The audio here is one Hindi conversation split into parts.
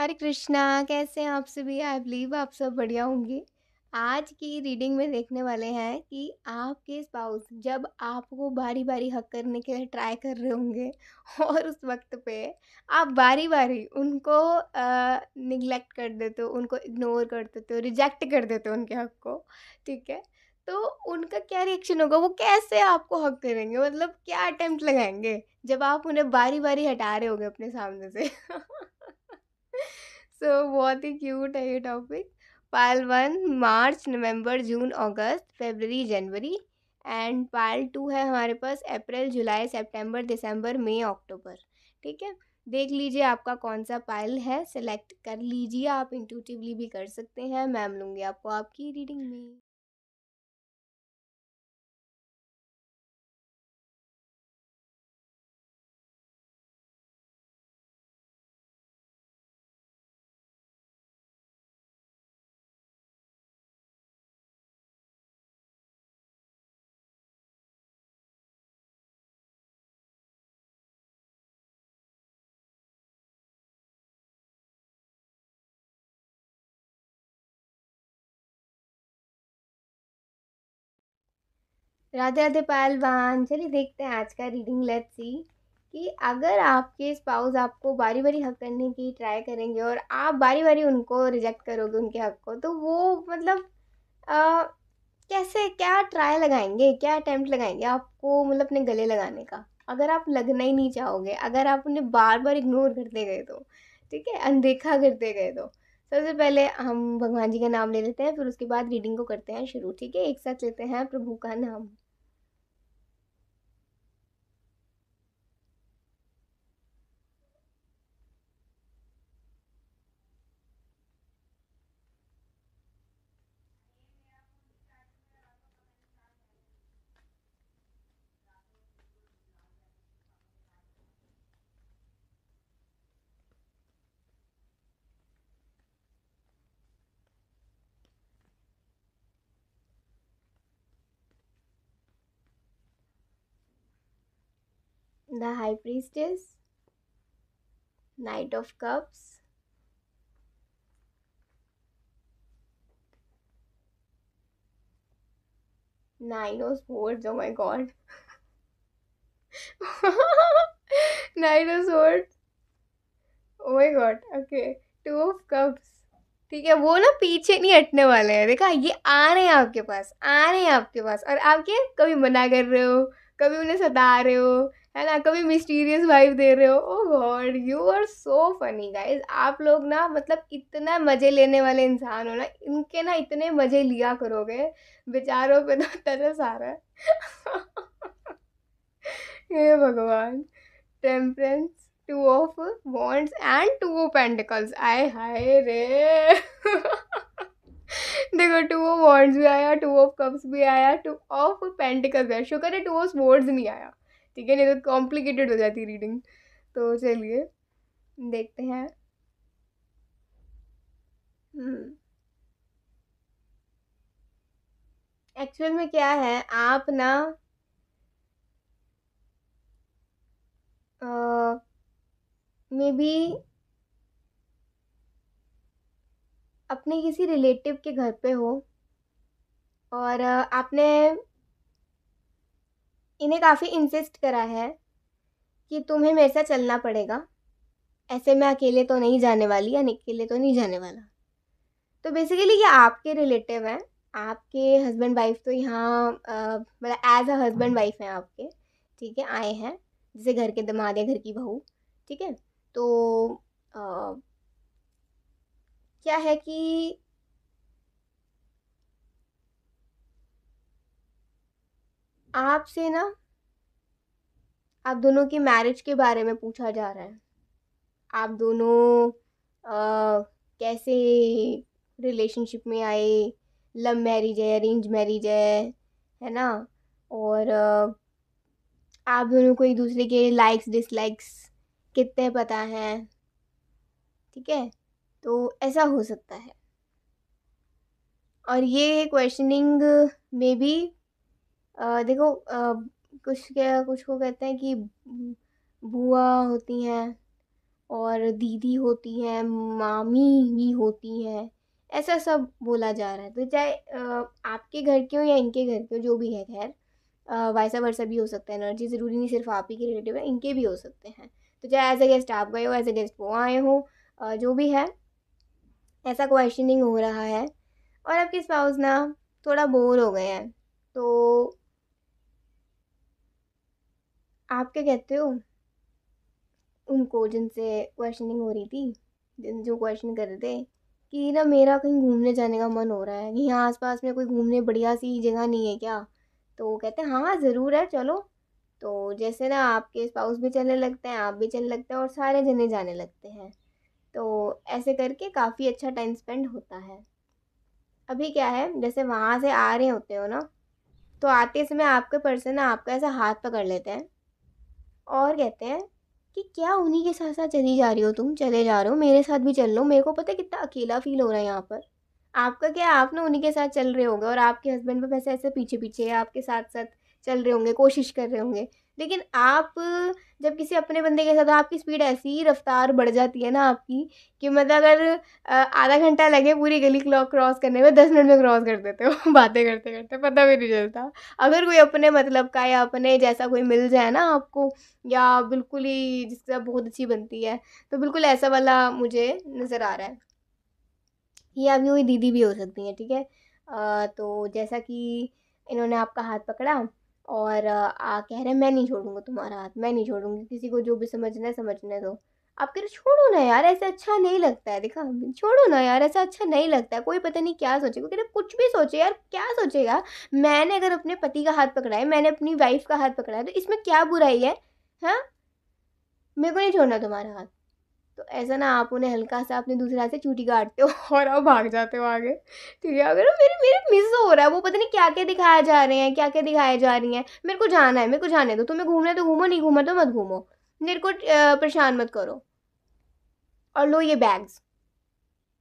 हरे कृष्णा कैसे हैं आप सभी आई बिलीव आप सब बढ़िया होंगे आज की रीडिंग में देखने वाले हैं कि आपके स्पाउस जब आपको बारी बारी हक करने के लिए ट्राई कर रहे होंगे और उस वक्त पे आप बारी बारी उनको निगलेक्ट कर देते हो उनको इग्नोर कर देते हो रिजेक्ट कर देते हो उनके हक को ठीक है तो उनका क्या रिएक्शन होगा वो कैसे आपको हक करेंगे मतलब क्या अटैम्प्ट लगाएंगे जब आप उन्हें बारी बारी हटा रहे होंगे अपने सामने से सो बहुत ही क्यूट है ये topic pile one March November June August February January and pile two है हमारे पास अप्रैल जुलाई सितंबर दिसंबर मई अक्टूबर ठीक है देख लीजिए आपका कौन सा पायल है सेलेक्ट कर लीजिए आप इंटूटिवली भी कर सकते हैं मैम लूँगी आपको आपकी रीडिंग में राधे राधे पहलवान चलिए देखते हैं आज का रीडिंग लेट सी कि अगर आपके स्पाउस आपको बारी बारी हक करने की ट्राई करेंगे और आप बारी बारी उनको रिजेक्ट करोगे उनके हक को तो वो मतलब आ, कैसे क्या ट्राई लगाएंगे क्या अटैम्प्ट लगाएंगे आपको मतलब अपने गले लगाने का अगर आप लगना ही नहीं चाहोगे अगर आप उन्हें बार बार इग्नोर करते गए तो ठीक है अनदेखा करते गए तो सबसे पहले हम भगवान जी का नाम ले लेते हैं फिर उसके बाद रीडिंग को करते हैं शुरू ठीक है एक साथ लेते हैं प्रभु का नाम the High Priestess, Knight of Cups, Nine of Swords, oh my god. Nine of Swords. Oh my god, okay. Two of Cups. ठीक है वो ना पीछे नहीं हटने वाले हैं देखा ये आ रहे हैं आपके पास आ रहे हैं आपके पास और आप क्या कभी मना कर रहे हो कभी उन्हें सता रहे हो है ना कभी मिस्टीरियस वाइब दे रहे हो oh god you are so funny guys आप लोग ना मतलब इतना मज़े लेने वाले इंसान हो ना इनके ना इतने मज़े लिया करोगे बेचारों पे तो तरस आ रहा है हे भगवान temperance two of wands and two of pentacles आए हाय रे देखो टू ऑफ वॉन्ट्स भी आया टू ऑफ कप्स भी आया टू ऑफ पेंटिकल्स भी आया शुक्र है टू ऑफ स्पोर्ट्स नहीं आया ठीक है नहीं तो कॉम्प्लिकेटेड हो जाती रीडिंग तो चलिए देखते हैं एक्चुअल हम्म। में क्या है आप ना मे uh, बी अपने किसी रिलेटिव के घर पे हो और आपने इन्हें काफ़ी इंसिस्ट करा है कि तुम्हें मेरे साथ चलना पड़ेगा ऐसे मैं अकेले तो नहीं जाने वाली या अकेले तो नहीं जाने वाला तो बेसिकली ये आपके रिलेटिव हैं आपके हस्बैंड वाइफ तो यहाँ मतलब एज अ हस्बैंड वाइफ हैं आपके ठीक है आए हैं जैसे घर के दमाद या घर की बहू ठीक है तो आ, क्या है कि आपसे ना आप दोनों की मैरिज के बारे में पूछा जा रहा है आप दोनों आ, कैसे रिलेशनशिप में आए लव मैरिज है अरेंज मैरिज है है ना और आप दोनों को एक दूसरे के लाइक्स डिसलाइक्स कितने पता हैं ठीक है तो ऐसा हो सकता है और ये क्वेश्चनिंग में भी आ, देखो आ, कुछ क्या कुछ को कहते हैं कि बुआ होती हैं और दीदी होती हैं मामी भी होती हैं ऐसा सब बोला जा रहा है तो चाहे आपके घर के हो या इनके घर के हो जो भी है खैर वैसा वर्षा भी हो सकता है एनर्जी ज़रूरी नहीं सिर्फ आप ही के रिलेटिव है इनके भी हो सकते हैं तो चाहे एज अ गेस्ट आप गए हो एज अ गेस्ट वो आए हो जो भी है ऐसा क्वेश्चनिंग हो रहा है और आपके स्पाउस ना थोड़ा बोर हो गए हैं तो आप क्या कहते हो उनको जिनसे क्वेश्चनिंग हो रही थी जिन जो क्वेश्चन कर रहे थे कि ना मेरा कहीं घूमने जाने का मन हो रहा है यहाँ आस पास में कोई घूमने बढ़िया सी जगह नहीं है क्या तो वो कहते हैं हाँ ज़रूर है चलो तो जैसे ना आपके स्पाउस भी चलने लगते हैं आप भी चलने लगते हैं और सारे जने जाने लगते हैं तो ऐसे करके काफ़ी अच्छा टाइम स्पेंड होता है अभी क्या है जैसे वहाँ से आ रहे होते हो ना तो आते समय आपके पर्सन ना आपका ऐसा हाथ पकड़ लेते हैं और कहते हैं कि क्या उन्हीं के साथ साथ चली जा रही हो तुम चले जा रहे हो मेरे साथ भी चल लो मेरे को पता है कितना अकेला फील हो रहा है यहाँ पर आपका क्या आप ना उन्हीं के साथ चल रहे होंगे और आपके हस्बैंड पर वैसे ऐसे पीछे पीछे आपके साथ साथ चल रहे होंगे कोशिश कर रहे होंगे लेकिन आप जब किसी अपने बंदे के साथ आपकी स्पीड ऐसी रफ़्तार बढ़ जाती है ना आपकी कि मतलब अगर आधा घंटा लगे पूरी गली क्लॉक क्रॉस करने में दस मिनट में क्रॉस कर देते हो बातें करते करते पता भी नहीं चलता अगर कोई अपने मतलब का या अपने जैसा कोई मिल जाए ना आपको या बिल्कुल ही जिसके साथ बहुत अच्छी बनती है तो बिल्कुल ऐसा वाला मुझे नज़र आ रहा है ये आपकी वही दीदी भी हो सकती है ठीक है तो जैसा कि इन्होंने आपका हाथ पकड़ा और आ कह रहे हैं मैं नहीं छोड़ूंगा तुम्हारा हाथ मैं नहीं छोड़ूंगी किसी को जो भी समझना है समझने दो आप कह रहे छोड़ो ना यार ऐसा अच्छा नहीं लगता है देखा छोड़ो ना यार ऐसा अच्छा नहीं लगता है कोई पता नहीं क्या सोचेगा कह रहे कुछ भी सोचे यार क्या सोचेगा मैंने अगर अपने पति का हाथ पकड़ा है मैंने अपनी वाइफ का हाथ पकड़ा है तो इसमें क्या बुराई है हाँ मेरे को नहीं छोड़ना तुम्हारा हाथ तो ऐसा ना आप उन्हें हल्का सा अपने दूसरे हाथ से चूटी काटते हो और आप भाग जाते हो आगे ठीक है अगर मेरे मेरे मिस हो रहा है वो पता नहीं क्या क्या दिखाया जा रहे हैं क्या क्या दिखाया जा रही हैं मेरे को जाना है मेरे को जाने दो तुम्हें घूमना तो घूमो नहीं घूमना तो मत घूमो मेरे को परेशान मत करो और लो ये बैग्स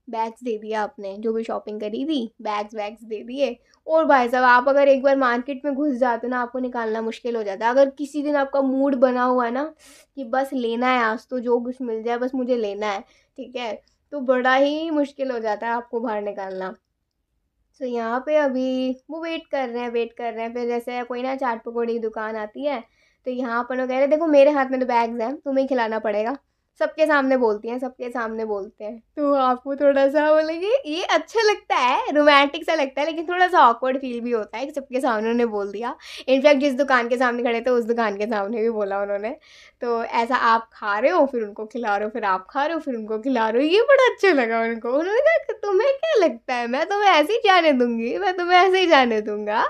बैग्स दे दिया आपने जो भी शॉपिंग करी थी बैग्स वैग्स दे दिए और भाई साहब आप अगर एक बार मार्केट में घुस जाते ना आपको निकालना मुश्किल हो जाता है अगर किसी दिन आपका मूड बना हुआ है ना कि बस लेना है आज तो जो कुछ मिल जाए बस मुझे लेना है ठीक है तो बड़ा ही मुश्किल हो जाता है आपको बाहर निकालना सो so, यहाँ पे अभी वो वेट कर रहे हैं वेट कर रहे हैं फिर जैसे कोई ना चाट पकौड़ी की दुकान आती है तो यहाँ पर वो कह रहे हैं देखो मेरे हाथ में तो बैग्स हैं तुम्हें खिलाना पड़ेगा सबके सामने बोलती हैं सबके सामने बोलते हैं तो आपको थोड़ा सा बोलेंगे ये अच्छा लगता है रोमांटिक सा लगता है लेकिन थोड़ा सा ऑकवर्ड फील भी होता है कि सबके सामने उन्होंने बोल दिया इनफैक्ट जिस दुकान के सामने खड़े थे उस दुकान के सामने भी बोला उन्होंने तो ऐसा आप खा रहे हो फिर उनको खिला रहे हो फिर आप खा रहे हो फिर उनको खिला रहे हो ये बड़ा अच्छा लगा उनको उन्होंने कहा तुम्हें क्या लगता है मैं तुम्हें ऐसे ही जाने दूँगी मैं तुम्हें ऐसे ही जाने दूँगा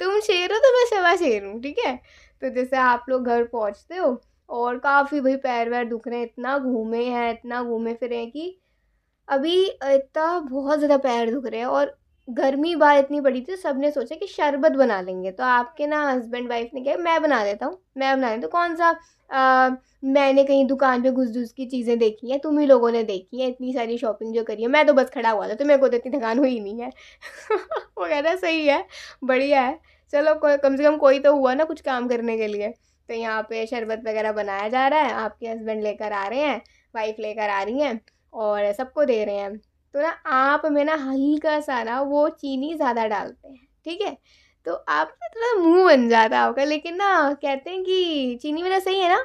तुम शेर हो तो मैं सेवा शेर हूँ ठीक है तो जैसे आप लोग घर पहुँचते हो और काफ़ी भाई पैर वैर दुख रहे हैं इतना घूमे हैं इतना घूमे फिरे हैं कि अभी इतना बहुत ज़्यादा पैर दुख रहे हैं और गर्मी बार इतनी बड़ी थी सब ने सोचा कि शरबत बना लेंगे तो आपके ना हस्बैंड वाइफ ने कहा मैं बना देता हूँ मैं बना देता तो कौन सा आ, मैंने कहीं दुकान पे घुस घुस की चीज़ें देखी हैं तुम ही लोगों ने देखी हैं इतनी सारी शॉपिंग जो करी है मैं तो बस खड़ा हुआ था तो मेरे को तो इतनी थकान हुई नहीं है वगैरह सही है बढ़िया है चलो कम से कम कोई तो हुआ ना कुछ काम करने के लिए तो यहाँ पे शरबत वगैरह बनाया जा रहा है आपके हस्बैंड लेकर आ रहे हैं वाइफ लेकर आ रही हैं और सबको दे रहे हैं तो ना आप में ना हल्का सा ना वो चीनी ज़्यादा डालते हैं ठीक है तो आप ना थोड़ा मुँह बन जाता आपका लेकिन ना कहते हैं कि चीनी मेरा सही है ना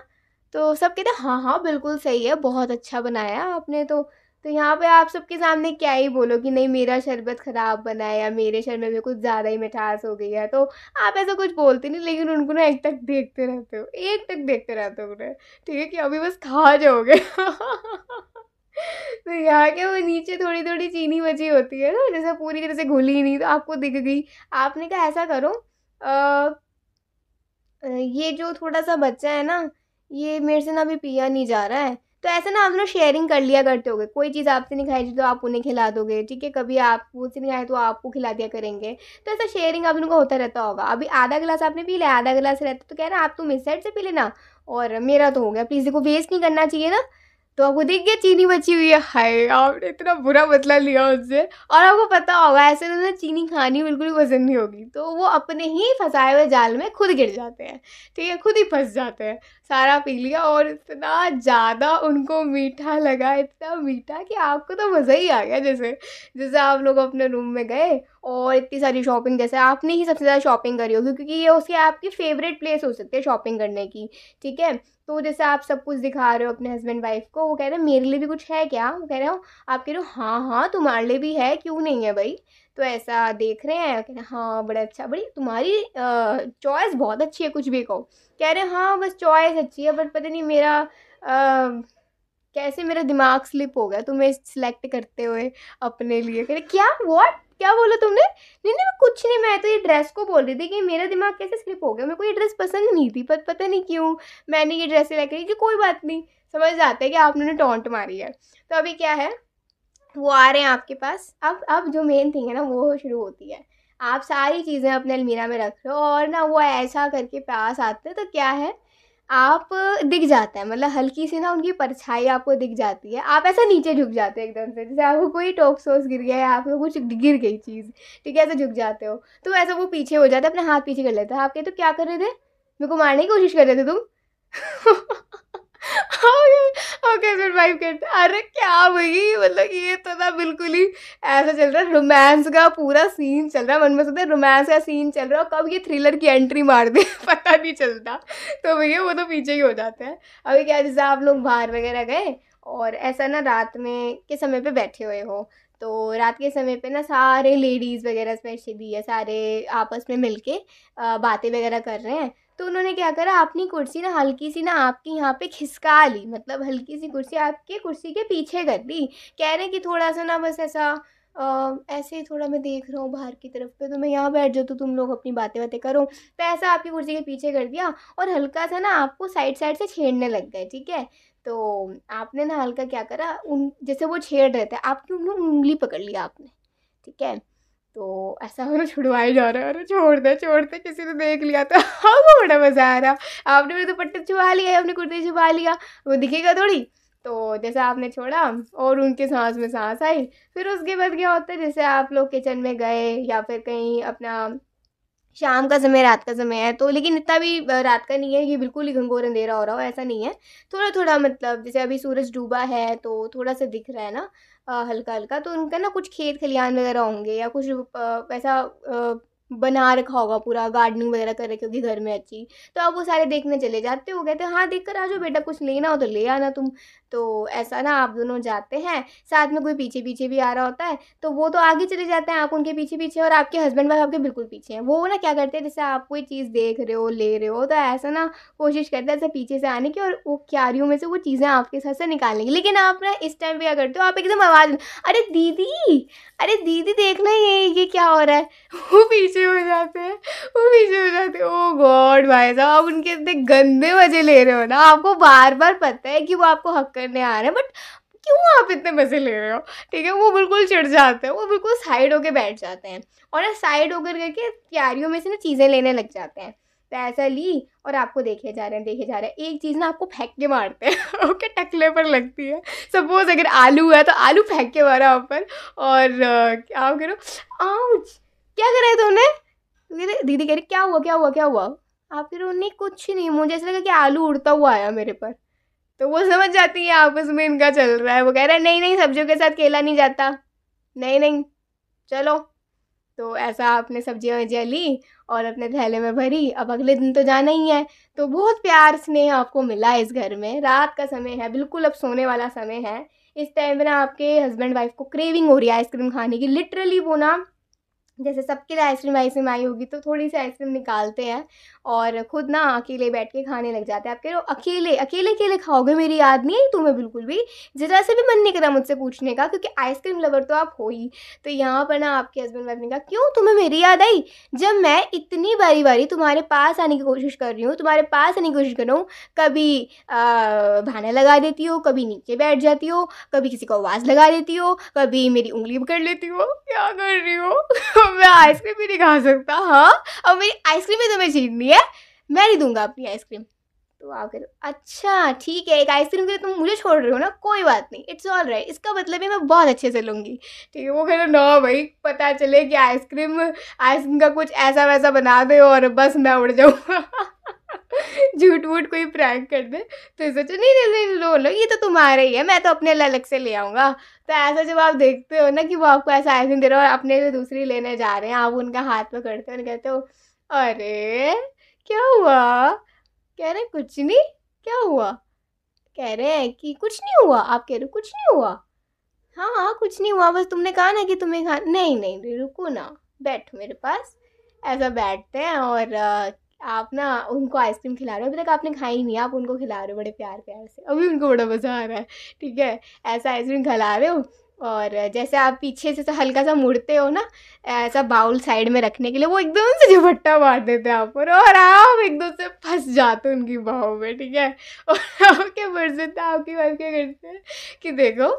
तो सब कहते हैं हाँ हाँ बिल्कुल सही है बहुत अच्छा बनाया आपने तो तो यहाँ पे आप सबके सामने क्या ही बोलो कि नहीं मेरा शरबत ख़राब बना है या मेरे शरबत में कुछ ज़्यादा ही मिठास हो गई है तो आप ऐसा कुछ बोलते नहीं लेकिन उनको ना एक तक देखते रहते हो एक तक देखते रहते हो उन्हें ठीक है कि अभी बस खा जाओगे तो यहाँ के वो नीचे थोड़ी थोड़ी चीनी बची होती है ना जैसे पूरी तरह से घुली नहीं तो आपको दिख गई आपने कहा ऐसा करो आ, ये जो थोड़ा सा बच्चा है ना ये मेरे से ना अभी पिया नहीं जा रहा है तो ऐसा ना आप लोग शेयरिंग कर लिया करते होगे कोई चीज़ आपसे नहीं खाई तो आप उन्हें खिला दोगे ठीक है कभी आप उनसे नहीं खाए तो आपको खिला दिया करेंगे तो ऐसा शेयरिंग आप लोगों का होता रहता होगा अभी आधा गिलास आपने पी लिया आधा गिलास रहता तो कह रहे आप तुम इस साइड से पी लेना और मेरा तो हो गया प्लीज़ देखो वेस्ट नहीं करना चाहिए ना तो आपको देख गया चीनी बची हुई है हाय आपने इतना बुरा बदला लिया उससे और आपको पता होगा ऐसे में ना चीनी खानी बिल्कुल भी पसंद नहीं होगी तो वो अपने ही फंसाए हुए जाल में खुद गिर जाते हैं ठीक है खुद ही फंस जाते हैं सारा पी लिया और इतना ज़्यादा उनको मीठा लगा इतना मीठा कि आपको तो मज़ा ही आ गया जैसे जैसे आप लोग अपने रूम में गए और इतनी सारी शॉपिंग जैसे आपने ही सबसे ज़्यादा शॉपिंग करी होगी क्योंकि ये उसकी आपकी फेवरेट प्लेस हो सकती है शॉपिंग करने की ठीक है तो जैसे आप सब कुछ दिखा रहे हो अपने हस्बैंड वाइफ को वो कह रहे हैं मेरे लिए भी कुछ है क्या वो कह रहे हो आप कह रहे हो हाँ हाँ तुम्हारे लिए भी है क्यों नहीं है भाई तो ऐसा देख रहे हैं कह रहे हैं हाँ बड़ा अच्छा बड़ी तुम्हारी चॉइस बहुत अच्छी है कुछ भी कहो कह रहे हाँ बस चॉइस अच्छी है बट पता नहीं मेरा आ, कैसे मेरा दिमाग स्लिप हो गया तुम्हें सिलेक्ट करते हुए अपने लिए कह रहे क्या वॉट क्या बोला तुमने नहीं नहीं कुछ नहीं मैं तो ये ड्रेस को बोल रही थी कि मेरा दिमाग कैसे स्लिप हो गया मेरे को ये ड्रेस पसंद नहीं थी पर पता नहीं क्यों मैंने ये ड्रेस सिलेक्ट करी कि कोई बात नहीं समझ आता है कि आपने उन्होंने टोंट मारी है तो अभी क्या है वो आ रहे हैं आपके पास अब अब जो मेन थिंग है ना वो शुरू होती है आप सारी चीज़ें अपने अलमीरा में रख लो और ना वो ऐसा करके पास आते तो क्या है आप दिख जाते हैं मतलब हल्की सी ना उनकी परछाई आपको दिख जाती है आप ऐसा नीचे झुक जाते हो एकदम से जैसे आपको कोई टोक सोस गिर गया है आपको कुछ गिर गई चीज़ ठीक है ऐसे झुक जाते हो तो ऐसा वो पीछे हो जाता है अपने हाथ पीछे कर लेता है आप कहते तो क्या कर रहे थे मेरे को मारने की कोशिश कर रहे थे तुम हाँ, अरे क्या भाई मतलब ये तो ना बिल्कुल ही ऐसा चल रहा है रोमांस का पूरा सीन चल रहा है मन में सोचता है रोमांस का सीन चल रहा है और कब ये थ्रिलर की एंट्री मार दे पता नहीं चलता तो भैया वो तो पीछे ही हो जाते हैं अभी क्या जैसे आप लोग बाहर वगैरह गए और ऐसा ना रात में के समय पे बैठे हुए हो तो रात के समय पे ना सारे लेडीज़ वगैरह स्पेशली है सारे आपस में मिलके बातें वगैरह कर रहे हैं तो उन्होंने क्या करा अपनी कुर्सी ना हल्की सी ना आपकी यहाँ पे खिसका ली मतलब हल्की सी कुर्सी आपके कुर्सी के पीछे कर दी कह रहे कि थोड़ा सा ना बस ऐसा आ, ऐसे ही थोड़ा मैं देख रहा हूँ बाहर की तरफ पे तो मैं यहाँ बैठ जाऊँ तो तुम लोग अपनी बातें बातें करो तो ऐसा आपकी कुर्सी के पीछे कर दिया और हल्का सा ना आपको साइड साइड से छेड़ने लग गए ठीक है तो आपने ना हल्का क्या करा उन जैसे वो छेड़ रहे थे आपकी उंगली पकड़ लिया आपने ठीक है तो ऐसा हो रहा छुड़वाया जा रहा है अरे छोड़ दे छोड़ दे किसी ने देख लिया तो हाँ वो बड़ा मज़ा आ रहा आपने मेरे दुपट्टे तो छुपा लिया आपने कुर्ते छुपा लिया वो दिखेगा थोड़ी तो जैसा आपने छोड़ा और उनके सांस में सांस आई फिर उसके बाद क्या होता है जैसे आप लोग किचन में गए या फिर कहीं अपना शाम का समय रात का समय है तो लेकिन इतना भी रात का नहीं है कि बिल्कुल ही घंघोर अंधेरा हो रहा हो ऐसा नहीं है थोड़ा थोड़ा मतलब जैसे अभी सूरज डूबा है तो थोड़ा सा दिख रहा है ना हल्का हल्का तो उनका ना कुछ खेत खलिहान वगैरह होंगे या कुछ वैसा बना रखा होगा पूरा गार्डनिंग वगैरह कर रखी होगी घर में अच्छी तो आप वो सारे देखने चले जाते हो गए थे हाँ देख कर आ जाओ बेटा कुछ लेना हो तो ले आना तुम तो ऐसा ना आप दोनों जाते हैं साथ में कोई पीछे पीछे भी आ रहा होता है तो वो तो आगे चले जाते हैं आप उनके पीछे पीछे और आपके हस्बैंड वाइफ आपके बिल्कुल पीछे हैं वो ना क्या करते हैं जैसे आप कोई चीज़ देख रहे हो ले रहे हो तो ऐसा ना कोशिश करते हैं ऐसे पीछे से आने की और वो क्यारियों में से वो चीज़ें आपके साथ से निकालने की लेकिन आप ना इस टाइम पर क्या करते हो आप एकदम आवाज़ अरे दीदी अरे दीदी देखना ये ये क्या हो रहा है वो पीछे हो जाते हैं वो पीछे हो जाते हैं ओ oh गॉड भाई साहब आप उनके इतने गंदे मज़े ले रहे हो ना आपको बार बार पता है कि वो आपको हक करने आ रहे हैं बट क्यों आप इतने मज़े ले रहे हो ठीक है वो बिल्कुल चिढ़ जाते हैं वो बिल्कुल साइड होके बैठ जाते हैं और ना साइड होकर करके प्यारियों में से ना चीज़ें लेने लग जाते हैं पैसा ली और आपको देखे जा रहे हैं देखे जा रहे हैं एक चीज़ ना आपको फेंक के मारते हैं ओके टकले पर लगती है सपोज अगर आलू है तो आलू फेंक के मारा आप पर और क्या करो आउच क्या करा है तुमने मेरे दीदी कह रही क्या हुआ क्या हुआ क्या हुआ आप फिर उन्हें कुछ नहीं मुझे ऐसा लगा कि आलू उड़ता हुआ आया मेरे पर तो वो समझ जाती है आपस में इनका चल रहा है वो कह रहा है नहीं नहीं सब्जियों के साथ केला नहीं जाता नहीं नहीं चलो तो ऐसा आपने सब्जियाँ वजियाँ ली और अपने थैले में भरी अब अगले दिन तो जाना ही है तो बहुत प्यार स्नेह आपको मिला इस घर में रात का समय है बिल्कुल अब सोने वाला समय है इस टाइम में ना आपके हस्बैंड वाइफ को क्रेविंग हो रही है आइसक्रीम खाने की लिटरली वो ना जैसे सबके लिए आइसक्रीम आइसक्रीम आई होगी तो थोड़ी सी आइसक्रीम निकालते हैं और ख़ुद ना अकेले बैठ के खाने लग जाते हैं आप कह रहे हो अकेले अकेले अकेले खाओगे मेरी याद नहीं आई तुम्हें तो बिल्कुल भी जरा से भी मन नहीं करा मुझसे पूछने का क्योंकि आइसक्रीम लवर तो आप हो ही तो यहाँ पर ना आपके हस्बैंड वाइफ ने कहा क्यों तुम्हें मेरी याद आई जब मैं इतनी बारी बारी तुम्हारे पास आने की कोशिश कर रही हूँ तुम्हारे पास आने की कोशिश कर रहा हूँ कभी बहाना लगा देती हो कभी नीचे बैठ जाती हो कभी किसी को आवाज़ लगा देती हो कभी मेरी उंगली पकड़ लेती हो क्या कर रही हो मैं आइसक्रीम भी नहीं खा सकता हाँ और मेरी आइसक्रीम भी तुम्हें छीननी है है मैं नहीं दूंगा अपनी आइसक्रीम तो आप कह अच्छा ठीक है एक आइसक्रीम के लिए तुम मुझे छोड़ रहे हो ना कोई बात नहीं इट्स ऑल राइट इसका मतलब है मैं बहुत अच्छे से लूँगी ठीक है वो कह रहे ना भाई पता चले कि आइसक्रीम आइसक्रीम का कुछ ऐसा वैसा बना दे और बस मैं उड़ जाऊँगा झूठ वूट कोई प्रैंक कर दे तो सोचो नहीं नहीं नहीं लो लो ये तो तुम्हारा ही है मैं तो अपने अलग से ले आऊँगा तो ऐसा जब आप देखते हो ना कि वो आपको ऐसा आइसक्रीम दे रहा हो और अपने से दूसरी लेने जा रहे हैं आप उनका हाथ पकड़ते हो कहते हो अरे क्या हुआ कह रहे कुछ नहीं क्या हुआ कह रहे हैं कि कुछ नहीं हुआ आप कह रहे हो कुछ नहीं हुआ हाँ हाँ कुछ नहीं हुआ बस तुमने कहा ना कि तुम्हें खा नहीं नहीं रुको ना बैठो मेरे पास ऐसा बैठते हैं और आप ना उनको आइसक्रीम खिला रहे हो अभी तक आपने खाई नहीं आप उनको खिला रहे हो बड़े प्यार प्यार से अभी उनको बड़ा मज़ा आ रहा है ठीक है ऐसा आइसक्रीम खिला रहे हो और जैसे आप पीछे से हल्का सा मुड़ते हो ना ऐसा बाउल साइड में रखने के लिए वो एकदम से झपट्टा मार देते हैं आप पर और आप एकदम से फंस जाते हो उनकी बाहों में ठीक है और क्या आपके बरसते आपकी बात क्या करते हैं कि देखो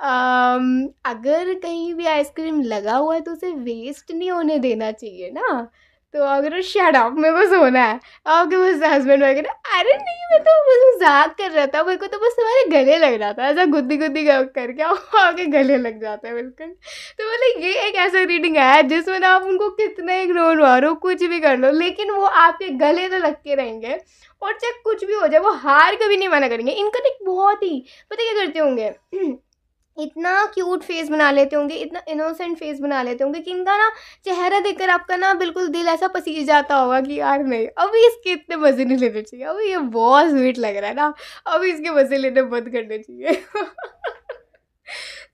आम, अगर कहीं भी आइसक्रीम लगा हुआ है तो उसे वेस्ट नहीं होने देना चाहिए ना तो अगर शट अप मेरे को सोना है आपके बस हस्बैंड वगैरह अरे नहीं मैं तो बस मजाक कर रहा था मेरे को तो बस तुम्हारे गले लग रहा था ऐसा गुद्दी गुद्दी करके आपके गले लग जाता है बिल्कुल तो बोले ये एक ऐसा रीडिंग है जिसमें ना आप उनको कितना इग्नोर मारो कुछ भी कर लो लेकिन वो आपके गले तो लग के रहेंगे और चाहे कुछ भी हो जाए वो हार कभी नहीं माना करेंगे इनका तो बहुत ही पता क्या करते होंगे इतना क्यूट फेस बना लेते होंगे इतना इनोसेंट फेस बना लेते होंगे कि इनका ना चेहरा देखकर आपका ना बिल्कुल दिल ऐसा पसीज जाता होगा कि यार नहीं अभी इसके इतने मज़े नहीं लेने चाहिए अभी ये बहुत स्वीट लग रहा है ना अभी इसके मज़े लेने बंद करने चाहिए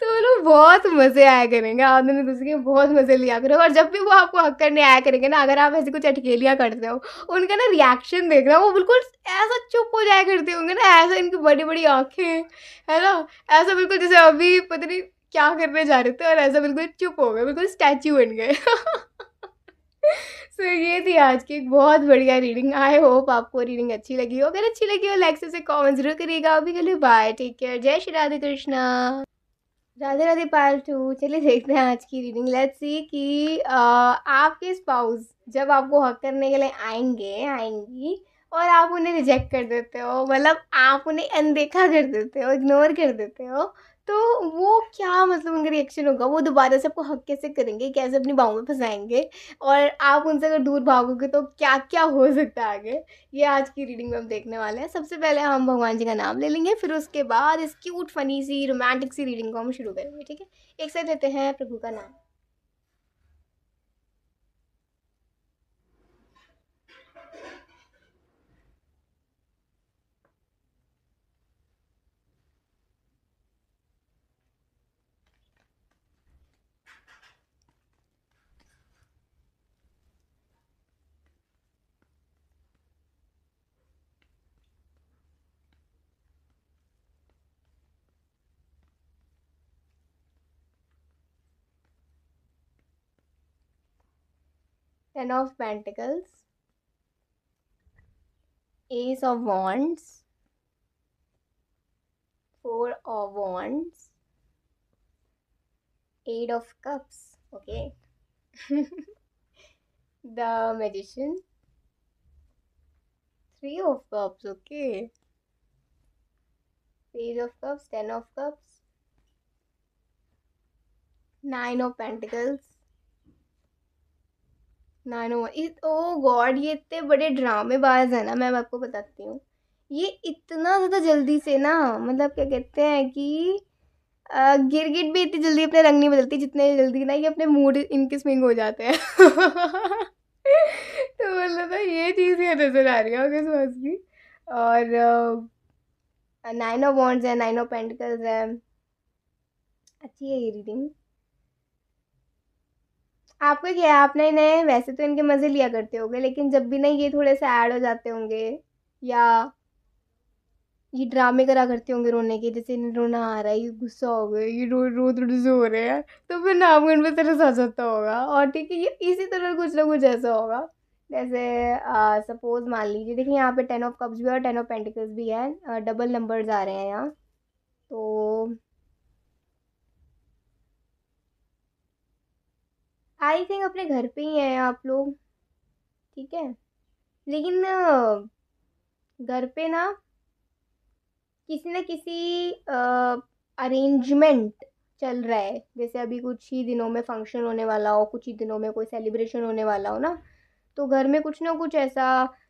तो वो लोग बहुत मज़े आया करेंगे आप दोनों दूसरे के बहुत मज़े लिया करोगे और जब भी वो आपको हक करने आया करेंगे ना अगर आप ऐसे कुछ अटकेलियाँ करते हो उनका ना रिएक्शन देखना वो बिल्कुल ऐसा चुप हो जाया करते होंगे ना ऐसा इनकी बड़ी बड़ी आँखें है ना ऐसा बिल्कुल जैसे अभी पता नहीं क्या करने जा रहे थे और ऐसा बिल्कुल चुप हो गए बिल्कुल स्टैचू बन गए सो so, ये थी आज की एक बहुत बढ़िया रीडिंग आई होप आपको रीडिंग अच्छी लगी हो अगर अच्छी लगी हो लाइक से कमेंट जरूर करिएगा अभी के लिए बाय टेक केयर जय श्री राधे कृष्णा राधे राधे पाल टू चलिए देखते हैं आज की रीडिंग लेट्स सी कि आपके स्पाउस जब आपको हक करने के लिए आएंगे आएंगी और आप उन्हें रिजेक्ट कर देते हो मतलब आप उन्हें अनदेखा कर देते हो इग्नोर कर देते हो तो वो क्या मतलब उनका रिएक्शन होगा वो दोबारा से आपको हक कैसे करेंगे कैसे अपनी बाहों में फंसाएंगे और आप उनसे अगर दूर भागोगे तो क्या क्या हो सकता है आगे ये आज की रीडिंग में हम देखने वाले हैं सबसे पहले हम भगवान जी का नाम ले लेंगे फिर उसके बाद इस क्यूट फनी सी रोमांटिक सी रीडिंग को हम शुरू करेंगे ठीक है एक साथ लेते हैं प्रभु का नाम ten of pentacles ace of wands four of wands eight of cups okay the magician three of cups okay page of cups ten of cups nine of pentacles नानो ओ गॉड ये इतने बड़े ड्रामेबाज है ना मैं आपको बताती हूँ ये इतना ज़्यादा जल्दी से ना मतलब क्या कहते हैं कि गिरगिट भी इतनी जल्दी अपने रंग नहीं बदलती जितने जल्दी ना ये अपने मूड इनके स्विंग हो जाते हैं तो मतलब ना ये चीज़ ये नज़र आ रही है मुझे सोच की और नाइनो बॉन्ड्स है नाइनो पेंटिकल्स है अच्छी है ये रीडिंग आपको क्या है आप नए नए वैसे तो इनके मज़े लिया करते होंगे लेकिन जब भी ना ये थोड़े से ऐड हो जाते होंगे या ये ड्रामे करा करते होंगे रोने के जैसे इन्हें रोना आ रहा है ये गुस्सा हो गया ये रो रो थोड़े से हो रहे हैं तो फिर ना आपको इन पर तरस आ जाता होगा और ठीक है ये इसी तरह कुछ ना कुछ ऐसा होगा जैसे सपोज़ मान लीजिए देखिए यहाँ पे टेन ऑफ कप्स भी है और टेन ऑफ पेंटिकल्स भी है डबल नंबर्स आ रहे हैं यहाँ तो आई थिंक अपने घर पे ही हैं आप लोग ठीक है लेकिन घर पे ना किसी न किसी अरेंजमेंट चल रहा है जैसे अभी कुछ ही दिनों में फंक्शन होने वाला हो कुछ ही दिनों में कोई सेलिब्रेशन होने वाला हो ना तो घर में कुछ ना कुछ ऐसा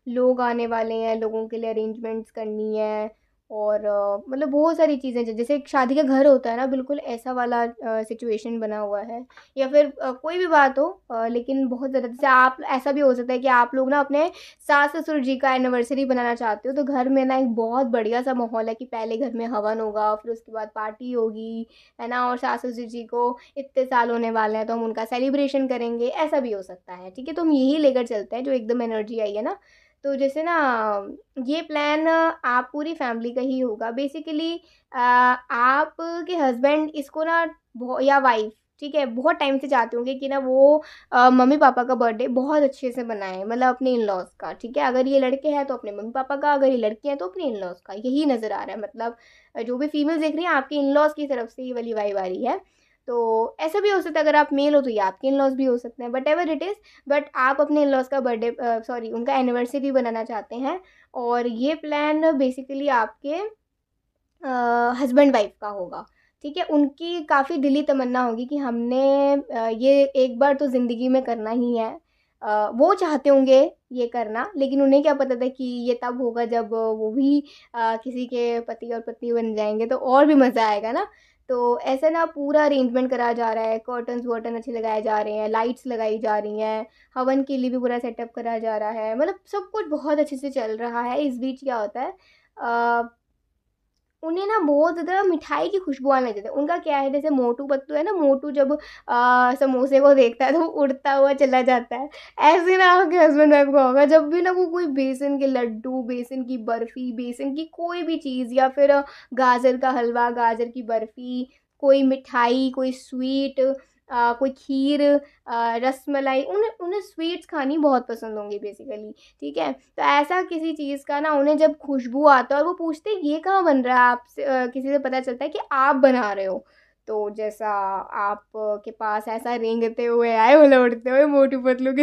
लोग आने वाले हैं लोगों के लिए अरेंजमेंट्स करनी है और मतलब बहुत सारी चीज़ें जैसे एक शादी का घर होता है ना बिल्कुल ऐसा वाला सिचुएशन बना हुआ है या फिर कोई भी बात हो लेकिन बहुत ज़्यादा जैसे आप ऐसा भी हो सकता है कि आप लोग ना अपने सास ससुर जी का एनिवर्सरी बनाना चाहते हो तो घर में ना एक बहुत बढ़िया सा माहौल है कि पहले घर में हवन होगा फिर उसके बाद पार्टी होगी है ना और सास ससुर जी को इतने साल होने वाले हैं तो हम उनका सेलिब्रेशन करेंगे ऐसा भी हो सकता है ठीक है तो हम यही लेकर चलते हैं जो एकदम एनर्जी आई है ना तो जैसे ना ये प्लान आप पूरी फैमिली का ही होगा बेसिकली आपके हस्बैंड इसको ना या वाइफ ठीक है बहुत टाइम से चाहते होंगे कि ना वो मम्मी पापा का बर्थडे बहुत अच्छे से मनाएं मतलब अपने इन लॉज का ठीक है अगर ये लड़के हैं तो अपने मम्मी पापा का अगर ये लड़के हैं तो अपने इन लॉज का यही नज़र आ रहा है मतलब जो भी फीमेल देख रही हैं आपके इन लॉज की तरफ से ये वाली वाई आ रही है तो ऐसा भी हो सकता है अगर आप मेल हो तो ये आपके इन लॉज भी हो सकते हैं but ever it is but आप अपने इन लॉज का बर्थडे सॉरी उनका एनिवर्सरी भी बनाना चाहते हैं और ये प्लान बेसिकली आपके हस्बैंड वाइफ का होगा ठीक है उनकी काफ़ी दिली तमन्ना होगी कि हमने ये एक बार तो ज़िंदगी में करना ही है वो चाहते होंगे ये करना लेकिन उन्हें क्या पता था कि ये तब होगा जब वो भी किसी के पति और पत्नी बन जाएंगे तो और भी मज़ा आएगा ना तो ऐसा ना पूरा अरेंजमेंट करा जा रहा है कर्टन्स वॉटन अच्छे लगाए जा रहे हैं लाइट्स लगाई जा रही हैं हवन के लिए भी पूरा सेटअप करा जा रहा है मतलब सब कुछ बहुत अच्छे से चल रहा है इस बीच क्या होता है आ, उन्हें ना बहुत ज़्यादा मिठाई की खुशबू आने देते थे उनका क्या है जैसे मोटू पत्तू है ना मोटू जब आ, समोसे को देखता है तो वो उड़ता हुआ चला जाता है ऐसे ना आपके हस्बैंड वाइफ को होगा जब भी ना वो कोई बेसन के लड्डू बेसन की बर्फ़ी बेसन की कोई भी चीज़ या फिर गाजर का हलवा गाजर की बर्फ़ी कोई मिठाई कोई स्वीट आ, कोई खीर रसमलाई रस मलाई उन्हें उन्हें स्वीट्स खानी बहुत पसंद होंगी बेसिकली ठीक है तो ऐसा किसी चीज़ का ना उन्हें जब खुशबू आता है और वो पूछते ये कहाँ बन रहा है आपसे किसी से पता चलता है कि आप बना रहे हो तो जैसा आप के पास ऐसा रेंगते हुए आए बोला उड़ते हुए मोटू पतलू के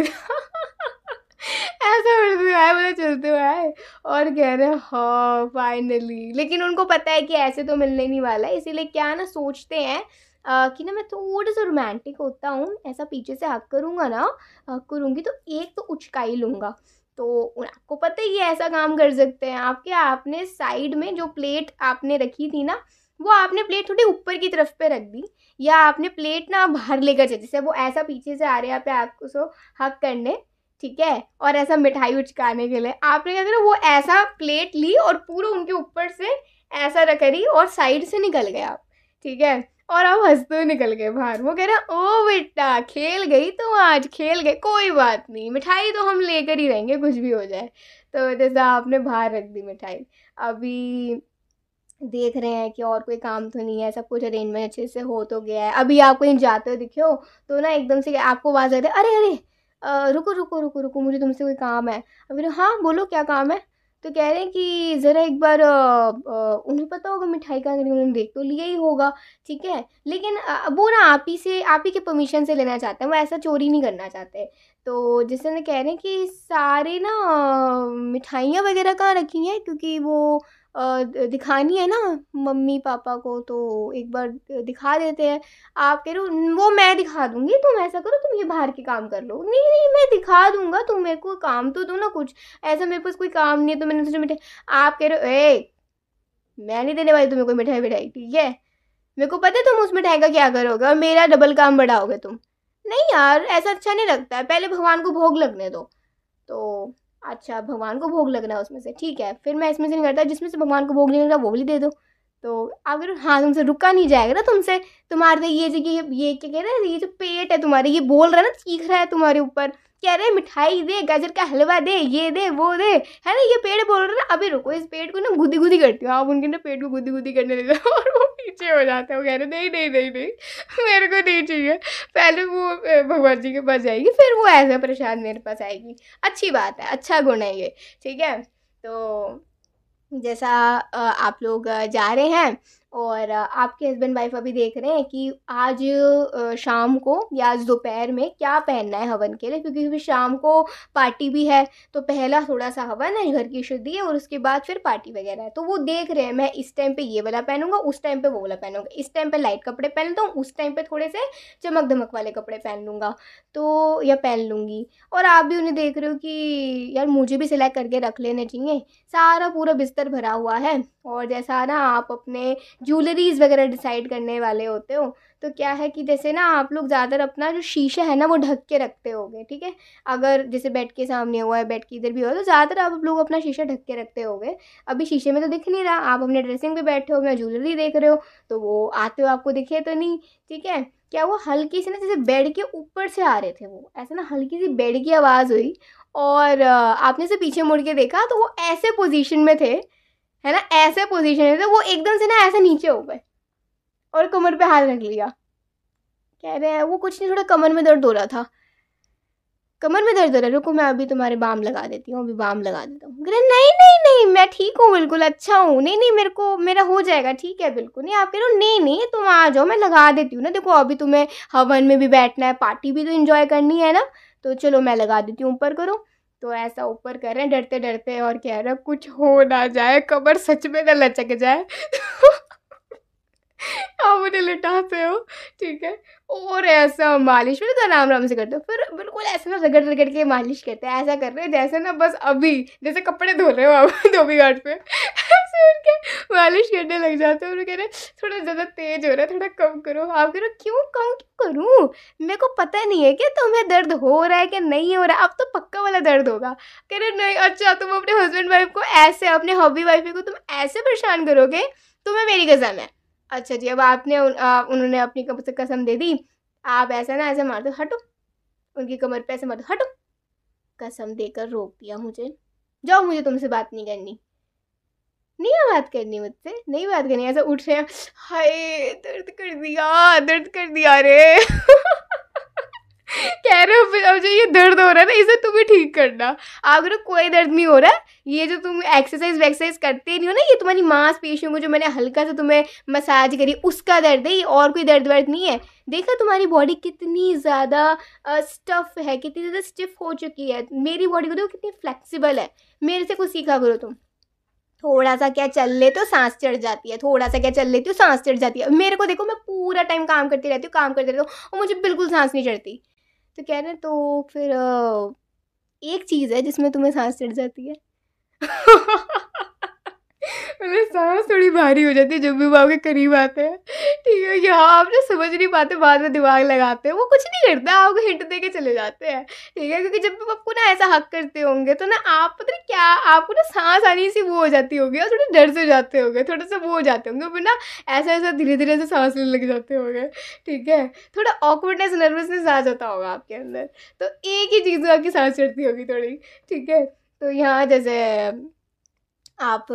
ऐसा उड़ते हुए आए बोला चलते हुए आए और कह रहे हाँ फाइनली लेकिन उनको पता है कि ऐसे तो मिलने नहीं वाला है इसीलिए क्या ना सोचते हैं कि ना मैं थोड़ा सा रोमांटिक होता हूँ ऐसा पीछे से हक करूँगा ना हक करूँगी तो एक तो उचकाई लूँगा तो आपको पता ही है ऐसा काम कर सकते हैं आपके आपने साइड में जो प्लेट आपने रखी थी ना वो आपने प्लेट थोड़ी ऊपर की तरफ पे रख दी या आपने प्लेट ना बाहर लेकर चले जैसे वो ऐसा पीछे से आ रहे हैं पे आपको सो हक करने ठीक है और ऐसा मिठाई उचकाने के लिए आपने क्या करा वो ऐसा प्लेट ली और पूरा उनके ऊपर से ऐसा रख रही और साइड से निकल गया आप ठीक है और अब हंसते निकल गए बाहर वो कह रहे ओ बेटा खेल गई तो आज खेल गए कोई बात नहीं मिठाई तो हम लेकर ही रहेंगे कुछ भी हो जाए तो जैसा आपने बाहर रख दी मिठाई अभी देख रहे हैं कि और कोई काम तो नहीं है सब कुछ अरेंजमेंट अच्छे से हो तो गया है अभी आप कहीं जाते हो दिखे हो तो ना एकदम से आपको आवाज़ आ रही है अरे अरे रुको रुको रुको रुको मुझे तुमसे कोई काम है अभी हाँ बोलो क्या काम है तो कह रहे हैं कि ज़रा एक बार आ, आ, उन्हें पता होगा मिठाई का अगर उन्होंने देख तो लिया ही होगा ठीक है लेकिन आ, वो ना आप ही से आप ही के परमिशन से लेना चाहते हैं वो ऐसा चोरी नहीं करना चाहते तो जैसे ना कह रहे हैं कि सारे ना मिठाइयाँ वगैरह कहाँ रखी हैं क्योंकि वो दिखानी है ना मम्मी पापा को तो एक बार दिखा देते हैं आप कह रहे हो वो मैं दिखा दूंगी तुम ऐसा करो तुम ये बाहर के काम कर लो नहीं नहीं मैं दिखा दूंगा तुम मेरे को काम तो दो ना कुछ ऐसा मेरे पास कोई काम नहीं है तो मैंने सोचा मिठाई आप कह रहे हो ए मैं नहीं देने वाली तुम्हें कोई मिठाई बिठाई ठीक है मेरे को पता है तुम उस मिठाई का क्या करोगे और मेरा डबल काम बढ़ाओगे तुम नहीं यार ऐसा अच्छा नहीं लगता है पहले भगवान को भोग लगने दो तो अच्छा भगवान को भोग लगना है उसमें से ठीक है फिर मैं इसमें से नहीं करता जिसमें से भगवान को भोग नहीं लगता वो भी दे दो तो अगर हाँ तुमसे रुका नहीं जाएगा ना तुमसे तुम्हारे ये जो ये ये क्या कह रहे हैं ये जो पेट है तुम्हारे ये बोल रहा है ना चीख रहा है तुम्हारे ऊपर कह रहे मिठाई दे गाजर का हलवा दे ये दे वो दे है ना ये पेड़ बोल रहा ना अभी रुको इस पेड़ को ना गुदी गुदी करती हूँ आप उनके ना पेड़ को गुदी गुदी करने देते और वो पीछे हो जाता है वो कह रहे नहीं नहीं नहीं नहीं मेरे को नहीं चाहिए पहले वो भगवान जी के पास जाएगी फिर वो ऐसा प्रसाद मेरे पास आएगी अच्छी बात है अच्छा गुण है ये ठीक है तो जैसा आप लोग जा रहे हैं और आपके हस्बैंड वाइफ अभी देख रहे हैं कि आज शाम को या आज दोपहर में क्या पहनना है हवन के लिए क्योंकि फिर शाम को पार्टी भी है तो पहला थोड़ा सा हवन है घर की शुद्धि है और उसके बाद फिर पार्टी वगैरह है तो वो देख रहे हैं मैं इस टाइम पे ये वाला पहनूंगा उस टाइम पे वो वाला पहनूंगा इस टाइम पे लाइट कपड़े पहन लेता हूँ उस टाइम पे थोड़े से चमक धमक वाले कपड़े पहन लूँगा तो या पहन लूँगी और आप भी उन्हें देख रहे हो कि यार मुझे भी सिलाई करके रख लेने चाहिए सारा पूरा बिस्तर भरा हुआ है और जैसा ना आप अपने ज्वेलरीज़ वगैरह डिसाइड करने वाले होते हो तो क्या है कि जैसे ना आप लोग ज़्यादातर अपना जो शीशा है ना वो ढक के रखते होगे ठीक है अगर जैसे बेड के सामने हुआ है बेड के इधर भी हुआ है तो ज़्यादातर आप लोग अपना शीशा ढक के रखते होगे अभी शीशे में तो दिख नहीं रहा आप अपने ड्रेसिंग पे बैठे हो मैं ज्वेलरी देख रहे हो तो वो आते हो आपको दिखे तो नहीं ठीक है क्या वो हल्की सी ना जैसे बेड के ऊपर से आ रहे थे वो ऐसे ना हल्की सी बेड की आवाज़ हुई और आपने से पीछे मुड़ के देखा तो वो ऐसे पोजीशन में थे है ना ऐसे पोजीशन में थे वो एकदम से ना ऐसे नीचे हो गए और कमर पे हाथ रख लिया कह रहे हैं वो कुछ नहीं थोड़ा कमर में दर्द हो रहा था कमर में दर्द हो रहा है रुको मैं अभी तुम्हारे बाम लगा देती हूँ अभी बाम लगा देता हूँ अरे नहीं नहीं नहीं मैं ठीक हूँ बिल्कुल अच्छा हूँ नहीं नहीं मेरे को मेरा हो जाएगा ठीक है बिल्कुल नहीं आप कह रहे हो नहीं नहीं तुम आ जाओ मैं लगा देती हूँ ना देखो अभी तुम्हें हवन में भी बैठना है पार्टी भी तो इन्जॉय करनी है ना तो चलो मैं लगा देती हूँ ऊपर करो तो ऐसा ऊपर कर रहे हैं डरते डरते और कह रहा कुछ हो ना जाए कमर सच में ना लचक जाए आप उन्हें लिटाते हो ठीक है और ऐसा मालिश में तो आराम आराम से करते हो फिर बिल्कुल ऐसे ना रगड़ रगड़ के मालिश करते हैं ऐसा कर रहे हैं जैसे ना बस अभी जैसे कपड़े धो रहे हो आप धोबी घाट पे उनके मालिश करने लग जाते हैं और कह रहे थोड़ा ज़्यादा तेज हो रहा है थोड़ा कम करो आप हाँ, कह रहे क्यों कम क्यों करूँ मेरे को पता नहीं है कि तुम्हें दर्द हो रहा है कि नहीं हो रहा है अब तो पक्का वाला दर्द होगा कह रहे नहीं अच्छा तुम अपने हस्बैंड वाइफ को ऐसे अपने हॉबी वाइफ को तुम ऐसे परेशान करोगे तुम्हें मेरी कसम है अच्छा जी अब आपने उन्होंने अपनी उन्होंने से कसम दे दी आप ऐसा ना ऐसे मार दो हटो उनकी कमर पे ऐसे मार दो हटो कसम देकर रोक दिया मुझे जाओ मुझे तुमसे बात नहीं करनी नहीं बात करनी मुझसे नहीं बात करनी ऐसा उठ रहे हैं हाय दर्द कर दिया दर्द कर दिया रे कह रहे हो अब जो ये दर्द हो रहा है ना इसे तुम्हें ठीक करना अगर कोई दर्द नहीं हो रहा है ये जो तुम एक्सरसाइज वैक्सरसाइज करते नहीं हो ना ये तुम्हारी मांसपेशियों को जो मैंने हल्का सा तुम्हें मसाज करी उसका दर्द है ये और कोई दर्द वर्द नहीं है देखा तुम्हारी बॉडी कितनी ज़्यादा स्टफ है कितनी ज़्यादा स्टिफ हो चुकी है मेरी बॉडी को देखो कितनी फ्लेक्सिबल है मेरे से कुछ सीखा करो तुम थोड़ा सा क्या चल ले तो सांस चढ़ जाती है थोड़ा सा क्या चल लेती तो हूँ सांस चढ़ जाती है मेरे को देखो मैं पूरा टाइम काम करती रहती हूँ काम करती रहती हूँ और मुझे बिल्कुल सांस नहीं चढ़ती तो कह रहे तो फिर एक चीज़ है जिसमें तुम्हें सांस चढ़ जाती है मतलब सांस थोड़ी भारी हो जाती है जब भी वो आपके करीब आते हैं ठीक है यहाँ आप ना समझ नहीं पाते बाद में दिमाग लगाते हैं वो कुछ नहीं करता आपको हिंट दे के चले जाते हैं ठीक है क्योंकि जब भी आपको ना ऐसा हक करते होंगे तो ना आप पता नहीं क्या आपको ना सांस आनी सी वो हो जाती होगी और थोड़े डर से जाते होंगे थोड़ा सा वो हो जाते होंगे फिर ना ऐसा ऐसा धीरे धीरे से सांस लेने लग जाते होंगे ठीक है थोड़ा ऑकवर्डनेस नर्वसनेस आ जाता होगा आपके अंदर तो एक ही चीज़ आपकी सांस चढ़ती होगी थोड़ी ठीक है तो यहाँ जैसे आप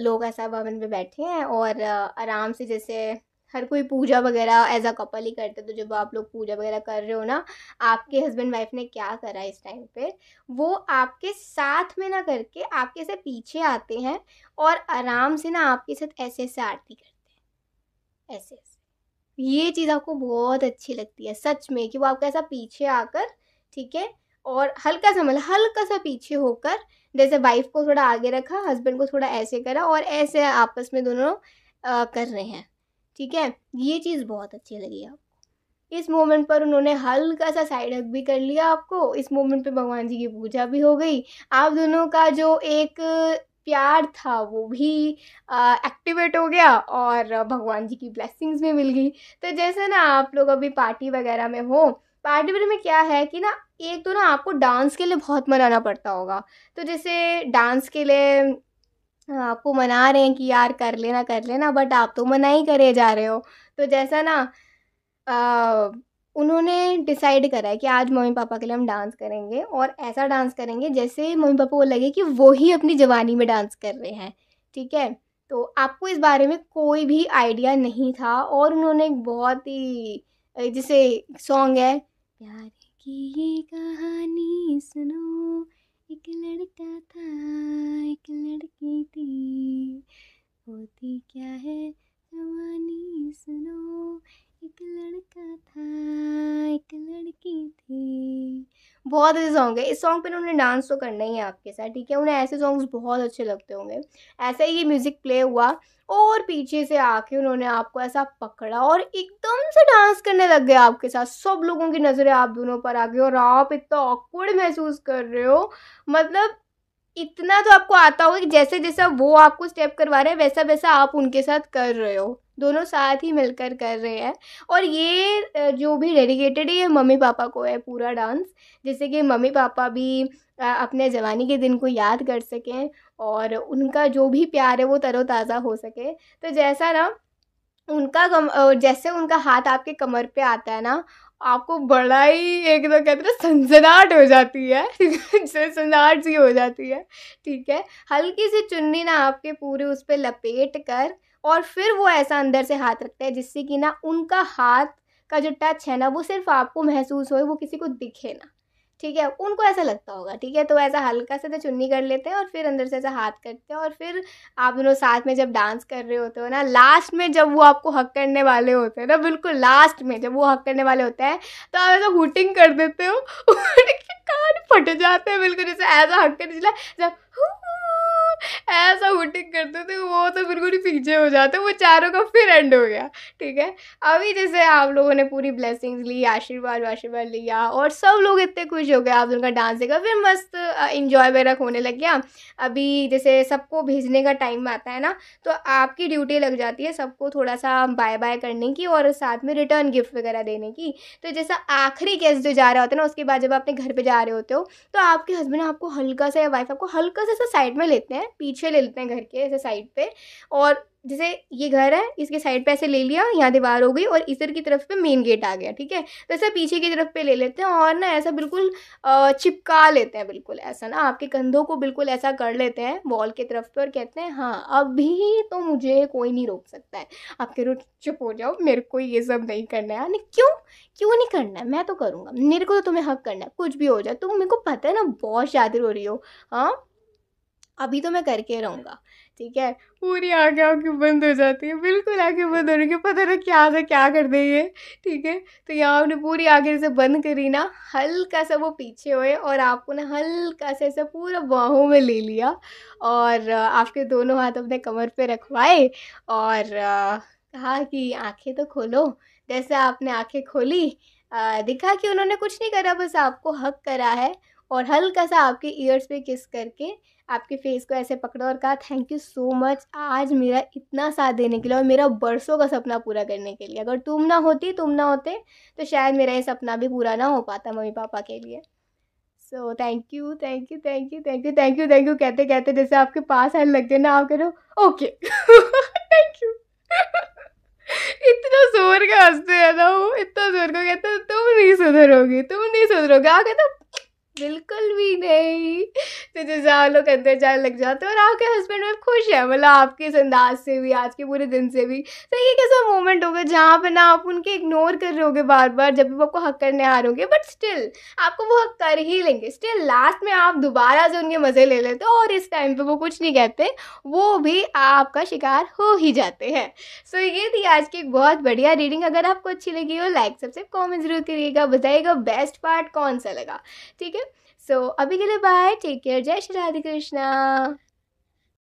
लोग ऐसा भवन में बैठे हैं और आराम से जैसे हर कोई पूजा वगैरह एज अ कपल ही करते तो जब आप लोग पूजा वगैरह कर रहे हो ना आपके हस्बैंड वाइफ ने क्या करा इस टाइम पे वो आपके साथ में ना करके आपके से पीछे आते हैं और आराम से ना आपके साथ ऐसे ऐसे आरती करते हैं ऐसे ऐसे ये चीज़ आपको बहुत अच्छी लगती है सच में कि वो आपके ऐसा पीछे आकर ठीक है और हल्का सा मतलब हल्का सा पीछे होकर जैसे वाइफ को थोड़ा आगे रखा हस्बैंड को थोड़ा ऐसे करा और ऐसे आपस में दोनों आ, कर रहे हैं ठीक है ये चीज़ बहुत अच्छी लगी आपको इस मोमेंट पर उन्होंने हल्का सा साइड हक भी कर लिया आपको इस मोमेंट पे भगवान जी की पूजा भी हो गई आप दोनों का जो एक प्यार था वो भी एक्टिवेट हो गया और भगवान जी की ब्लेसिंग्स भी मिल गई तो जैसे ना आप लोग अभी पार्टी वगैरह में हो पार्टी वगैरह में तो क्या है कि ना एक तो ना आपको डांस के लिए बहुत मनाना पड़ता होगा तो जैसे डांस के लिए आपको मना रहे हैं कि यार कर लेना कर लेना बट आप तो मना ही करे जा रहे हो तो जैसा ना उन्होंने डिसाइड करा है कि आज मम्मी पापा के लिए हम डांस करेंगे और ऐसा डांस करेंगे जैसे मम्मी पापा को लगे कि वो ही अपनी जवानी में डांस कर रहे हैं ठीक है तो आपको इस बारे में कोई भी आइडिया नहीं था और उन्होंने एक बहुत ही जैसे सॉन्ग है प्यार कि ये कहानी सुनो एक लड़का था एक लड़की थी होती क्या है कहानी सुनो एक लड़का था एक लड़की थी बहुत अच्छे सॉन्ग है इस सॉन्ग पे उन्होंने डांस तो करना ही है आपके साथ ठीक है उन्हें ऐसे सॉन्ग्स बहुत अच्छे लगते होंगे ऐसा ही ये म्यूज़िक प्ले हुआ और पीछे से आके उन्होंने आपको ऐसा पकड़ा और एकदम से डांस करने लग गए आपके साथ सब लोगों की नज़रें आप दोनों पर आ गई और आप इतना ऑकवर्ड महसूस कर रहे हो मतलब इतना तो आपको आता होगा कि जैसे जैसा वो आपको स्टेप करवा रहे हैं वैसा वैसा आप उनके साथ कर रहे हो दोनों साथ ही मिलकर कर रहे हैं और ये जो भी डेडिकेटेड है ये मम्मी पापा को है पूरा डांस जैसे कि मम्मी पापा भी अपने जवानी के दिन को याद कर सकें और उनका जो भी प्यार है वो तरोताज़ा हो सके तो जैसा ना उनका कम जैसे उनका हाथ आपके कमर पे आता है ना आपको बड़ा ही एक तो कहते ना सनसनाहट हो जाती है सनसनाहट सी हो जाती है ठीक है हल्की सी चुन्नी ना आपके पूरे उस पर लपेट कर और फिर वो ऐसा अंदर से हाथ रखते हैं जिससे कि ना उनका हाथ का जो टच है ना वो सिर्फ आपको महसूस हो वो किसी को दिखे ना ठीक है उनको ऐसा लगता होगा ठीक है तो ऐसा हल्का सा तो चुन्नी कर लेते हैं और फिर अंदर से ऐसा हाथ करते हैं और फिर आप दोनों साथ में जब डांस कर रहे होते हो ना लास्ट में जब वो आपको हक करने वाले होते हैं ना बिल्कुल लास्ट में जब वो हक करने वाले होते हैं तो आप ऐसा हुटिंग कर देते हो कान फट जाते हैं बिल्कुल जैसे ऐसा हक करने जब ऐसा हुटिंग करते थे वो तो बिल्कुल ही पीछे हो जाते वो चारों का फिर एंड हो गया ठीक है अभी जैसे आप लोगों ने पूरी ब्लेसिंग्स ली आशीर्वाद वाशीर्वाद लिया और सब लोग इतने खुश हो गए आप उनका डांस देखा फिर मस्त इन्जॉय वगैरह होने लग गया अभी जैसे सबको भेजने का टाइम आता है ना तो आपकी ड्यूटी लग जाती है सबको थोड़ा सा बाय बाय करने की और साथ में रिटर्न गिफ्ट वगैरह देने की तो जैसा आखिरी गेस्ट जो जा रहा होता है ना उसके बाद जब आप अपने घर पर जा रहे होते हो तो आपके हस्बैंड आपको हल्का सा या वाइफ आपको हल्का सा साइड में लेते हैं पीछे ले लेते हैं घर के ऐसे साइड पे और जैसे ये घर है इसके साइड पे ऐसे ले लिया यहाँ दीवार हो गई और इधर की तरफ पे मेन गेट आ गया ठीक है तो ऐसा पीछे की तरफ पे ले लेते हैं और ना ऐसा बिल्कुल चिपका लेते हैं बिल्कुल ऐसा ना आपके कंधों को बिल्कुल ऐसा कर लेते हैं वॉल की तरफ पे और कहते हैं हाँ अभी तो मुझे कोई नहीं रोक सकता है आपके रोज चुप हो जाओ मेरे को ये सब नहीं करना है नहीं क्यों क्यों नहीं करना है मैं तो करूँगा मेरे को तो तुम्हें हक करना है कुछ भी हो जाए तुम मेरे को पता है ना बहुत शादी हो रही हो हाँ अभी तो मैं करके रहूँगा ठीक है पूरी आँखें आँखें बंद हो जाती है बिल्कुल आँखें बंद हो रही है पता ना क्या था क्या कर देंगे ठीक है तो यहाँ आपने पूरी आँखें से बंद करी ना हल्का सा वो पीछे हुए और आपको ना हल्का सा ऐसा पूरा बाहों में ले लिया और आपके दोनों हाथ अपने कमर पे रखवाए और कहा कि आँखें तो खोलो जैसे आपने आँखें खोली दिखा कि उन्होंने कुछ नहीं करा बस आपको हक करा है और हल्का सा आपके ईयर्स पे किस करके आपके फेस को ऐसे पकड़ा और कहा थैंक यू सो मच आज मेरा इतना साथ देने के लिए और मेरा बरसों का सपना पूरा करने के लिए अगर तुम ना होती तुम ना होते तो शायद मेरा ये सपना भी पूरा ना हो पाता मम्मी पापा के लिए so thank you thank you thank you thank you thank you thank you कहते कहते जैसे आपके पास आने लग गए ना आप कह रहे हो ओके थैंक यू इतना जोर का हंसते है ना वो इतना जोर का कहते तुम नहीं सुधरोगे तुम नहीं सुधरोगे आप कहते बिल्कुल भी नहीं तो आप लोग अंदर जाने लग जाते हैं और आपके हस्बैंड में खुश है मतलब आपके इस अंदाज से भी आज के पूरे दिन से भी तो ये कैसा मोमेंट होगा जहाँ पर ना आप उनके इग्नोर कर रहे होगे बार बार जब भी वो आपको हक करने आ रहे होंगे बट स्टिल आपको वो हक कर ही लेंगे स्टिल लास्ट में आप दोबारा से उनके मज़े ले लेते हो और इस टाइम पर वो कुछ नहीं कहते वो भी आपका शिकार हो ही जाते हैं सो so, ये थी आज की एक बहुत बढ़िया रीडिंग अगर आपको अच्छी लगी हो लाइक सब्सक्राइब कॉमेंट जरूर करिएगा बताइएगा बेस्ट पार्ट कौन सा लगा ठीक है सो अभी के लिए बाय टेक केयर जय श्री राधे कृष्णा